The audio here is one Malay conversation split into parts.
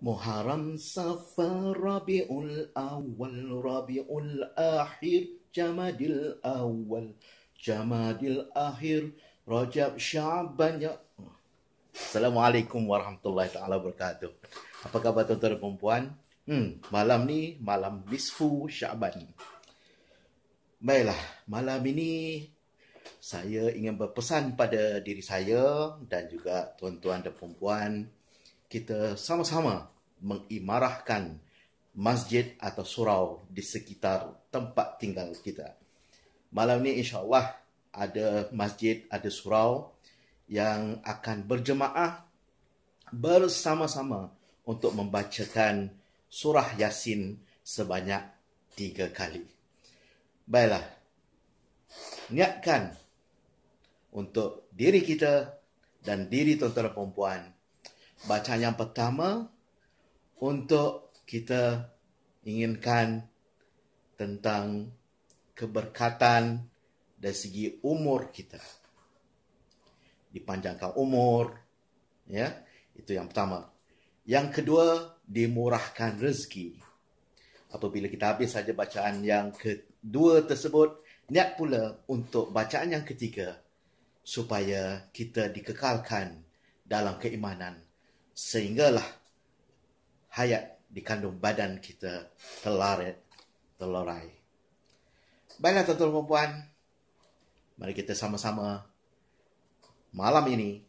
Muharram Safar Rabiul Awal Rabiul Akhir Jamadil Awal Jamadil Akhir Rajab Syaban ya. Assalamualaikum warahmatullahi taala wabarakatuh. Apa khabar tuan-tuan dan puan Hmm, malam ni malam Bisfu Syaban. Baiklah, malam ini saya ingin berpesan pada diri saya dan juga tuan-tuan dan puan kita sama-sama mengimarahkan masjid atau surau di sekitar tempat tinggal kita. Malam ni insyaAllah ada masjid, ada surau yang akan berjemaah bersama-sama untuk membacakan surah Yasin sebanyak tiga kali. Baiklah, niatkan untuk diri kita dan diri tuan-tuan dan perempuan -tuan bacaan yang pertama untuk kita inginkan tentang keberkatan dari segi umur kita. Dipanjangkan umur, ya. Itu yang pertama. Yang kedua, dimurahkan rezeki. Apabila kita habis saja bacaan yang kedua tersebut, niat pula untuk bacaan yang ketiga supaya kita dikekalkan dalam keimanan sehinggalah hayat di kandung badan kita telare, telorai. Baiklah tuan-tuan dan puan-puan, mari kita sama-sama malam ini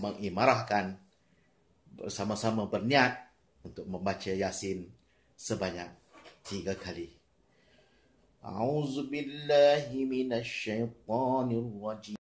mengimarahkan bersama-sama berniat untuk membaca Yasin sebanyak tiga kali. أعوذ بالله من الشيطان الرجيم